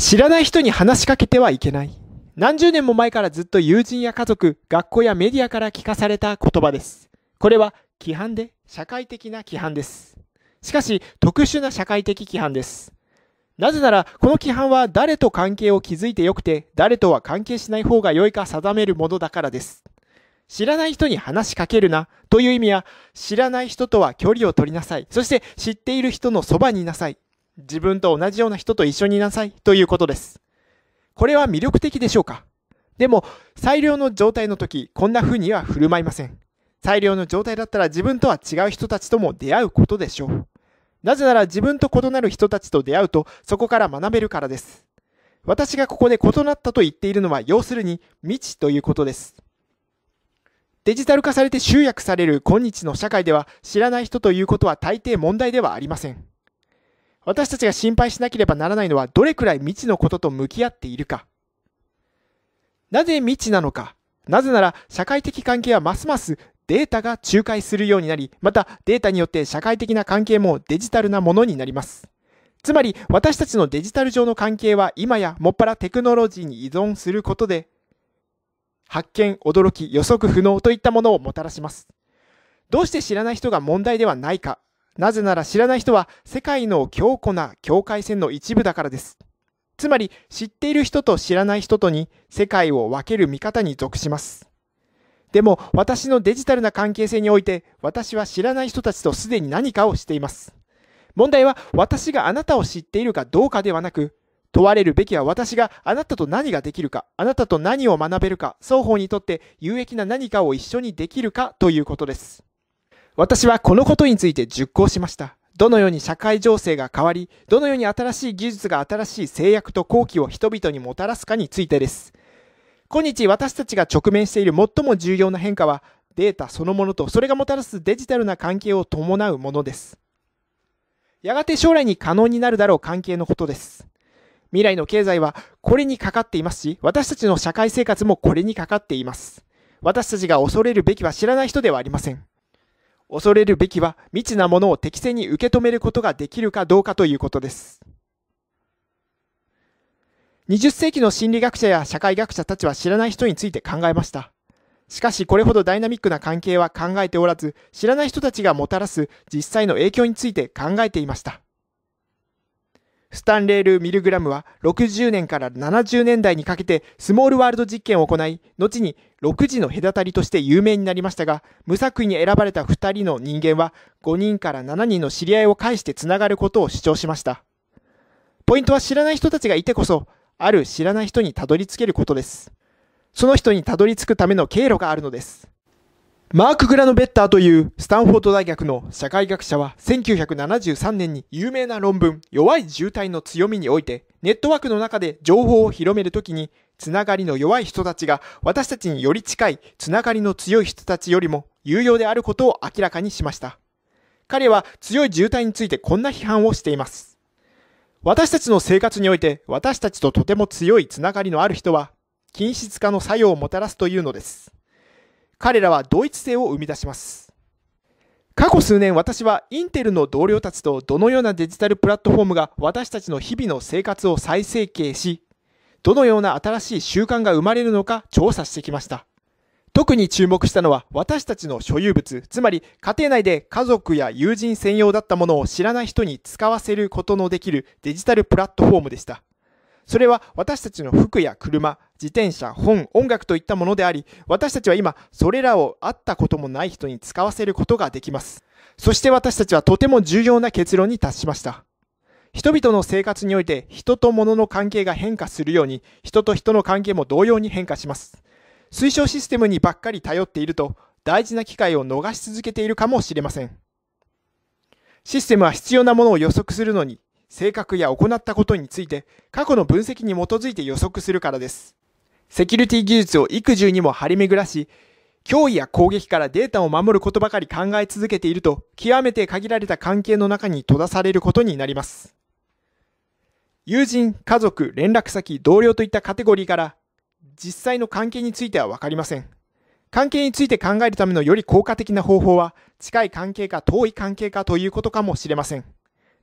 知らない人に話しかけてはいけない。何十年も前からずっと友人や家族、学校やメディアから聞かされた言葉です。これは規範で、社会的な規範です。しかし、特殊な社会的規範です。なぜなら、この規範は誰と関係を築いてよくて、誰とは関係しない方が良いか定めるものだからです。知らない人に話しかけるなという意味は知らない人とは距離を取りなさい。そして知っている人のそばにいなさい。自分と同じような人と一緒にいなさいということです。これは魅力的でしょうかでも、最良の状態の時、こんな風には振る舞いません。最良の状態だったら自分とは違う人たちとも出会うことでしょう。なぜなら自分と異なる人たちと出会うとそこから学べるからです。私がここで異なったと言っているのは要するに未知ということです。デジタル化されて集約される今日の社会では知らない人ということは大抵問題ではありません。私たちが心配しなければならないのはどれくらい未知のことと向き合っているか。なぜ未知なのか。なぜなら社会的関係はますますデータが仲介するようになり、またデータによって社会的な関係もデジタルなものになります。つまり私たちのデジタル上の関係は今やもっぱらテクノロジーに依存することで発見、驚き、予測不能といったものをもたらします。どうして知らない人が問題ではないかなぜなら知らない人は世界の強固な境界線の一部だからです。つまり知っている人と知らない人とに世界を分ける見方に属します。でも私のデジタルな関係性において私は知らない人たちとすでに何かをしています。問題は私があなたを知っているかどうかではなく問われるべきは私があなたと何ができるか、あなたと何を学べるか、双方にとって有益な何かを一緒にできるかということです。私はこのことについて熟考しました。どのように社会情勢が変わり、どのように新しい技術が新しい制約と好機を人々にもたらすかについてです。今日私たちが直面している最も重要な変化は、データそのものとそれがもたらすデジタルな関係を伴うものです。やがて将来に可能になるだろう関係のことです。未来の経済はこれにかかっていますし、私たちの社会生活もこれにかかっています。私たちが恐れるべきは知らない人ではありません。恐れるべきは未知なものを適正に受け止めることができるかどうかということです。20世紀の心理学者や社会学者たちは知らない人について考えました。しかしこれほどダイナミックな関係は考えておらず、知らない人たちがもたらす実際の影響について考えていました。スタンレール・ミルグラムは60年から70年代にかけてスモールワールド実験を行い、後に6時の隔たりとして有名になりましたが、無作為に選ばれた2人の人間は5人から7人の知り合いを介してつながることを主張しました。ポイントは知らない人たちがいてこそ、ある知らない人にたどり着けることです。その人にたどり着くための経路があるのです。マーク・グラノベッターというスタンフォード大学の社会学者は1973年に有名な論文弱い渋滞の強みにおいてネットワークの中で情報を広めるときにつながりの弱い人たちが私たちにより近いつながりの強い人たちよりも有用であることを明らかにしました。彼は強い渋滞についてこんな批判をしています。私たちの生活において私たちととても強いつながりのある人は均質化の作用をもたらすというのです。彼らは同一性を生み出します。過去数年私はインテルの同僚たちとどのようなデジタルプラットフォームが私たちの日々の生活を再生形し、どのような新しい習慣が生まれるのか調査してきました。特に注目したのは私たちの所有物、つまり家庭内で家族や友人専用だったものを知らない人に使わせることのできるデジタルプラットフォームでした。それは私たちの服や車、自転車、本、音楽といったものであり、私たちは今、それらを会ったこともない人に使わせることができます。そして私たちはとても重要な結論に達しました。人々の生活において、人と物の関係が変化するように、人と人の関係も同様に変化します。推奨システムにばっかり頼っていると、大事な機会を逃し続けているかもしれません。システムは必要なものを予測するのに、性格や行ったことについて過去の分析に基づいて予測するからです。セキュリティ技術を幾重にも張り巡らし、脅威や攻撃からデータを守ることばかり考え続けていると、極めて限られた関係の中に閉ざされることになります。友人、家族、連絡先、同僚といったカテゴリーから、実際の関係についてはわかりません。関係について考えるためのより効果的な方法は、近い関係か遠い関係かということかもしれません。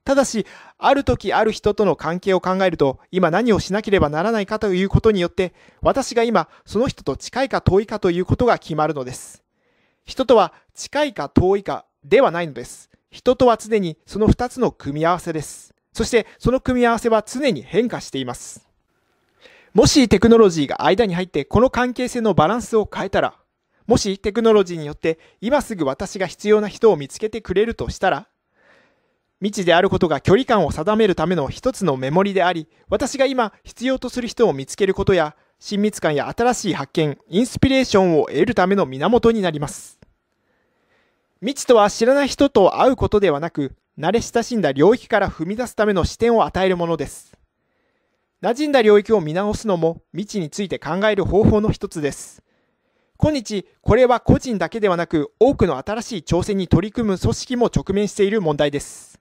ただし、ある時ある人との関係を考えると、今何をしなければならないかということによって、私が今、その人と近いか遠いかということが決まるのです。人とは近いか遠いかではないのです。人とは常にその2つの組み合わせです。そしてその組み合わせは常に変化しています。もしテクノロジーが間に入ってこの関係性のバランスを変えたら、もしテクノロジーによって今すぐ私が必要な人を見つけてくれるとしたら、未知であることが距離感を定めるための一つのメモリであり、私が今必要とする人を見つけることや、親密感や新しい発見、インスピレーションを得るための源になります。未知とは知らない人と会うことではなく、慣れ親しんだ領域から踏み出すための視点を与えるものです。馴染んだ領域を見直すのも未知について考える方法の一つです。今日、これは個人だけではなく多くの新しい挑戦に取り組む組織も直面している問題です。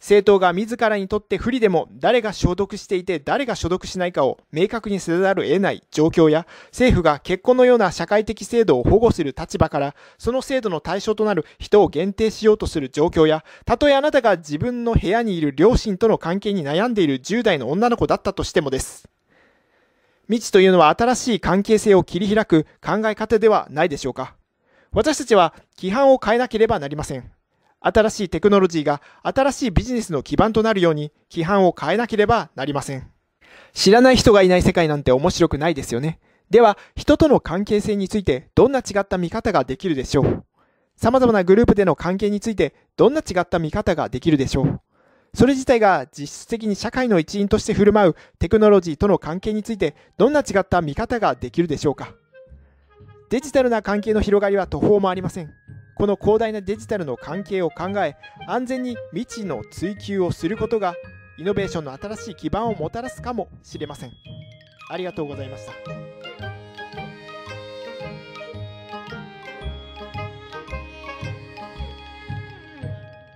政党が自らにとって不利でも誰が所属していて誰が所属しないかを明確にせざるを得ない状況や政府が結婚のような社会的制度を保護する立場からその制度の対象となる人を限定しようとする状況やたとえあなたが自分の部屋にいる両親との関係に悩んでいる10代の女の子だったとしてもです。未知というのは新しい関係性を切り開く考え方ではないでしょうか。私たちは規範を変えなければなりません。新しいテクノロジーが新しいビジネスの基盤となるように規範を変えなければなりません。知らない人がいない世界なんて面白くないですよね。では、人との関係性についてどんな違った見方ができるでしょう様々なグループでの関係についてどんな違った見方ができるでしょうそれ自体が実質的に社会の一員として振る舞うテクノロジーとの関係についてどんな違った見方ができるでしょうかデジタルな関係の広がりは途方もありません。この広大なデジタルの関係を考え安全に未知の追求をすることがイノベーションの新しい基盤をもたらすかもしれませんありがとうございました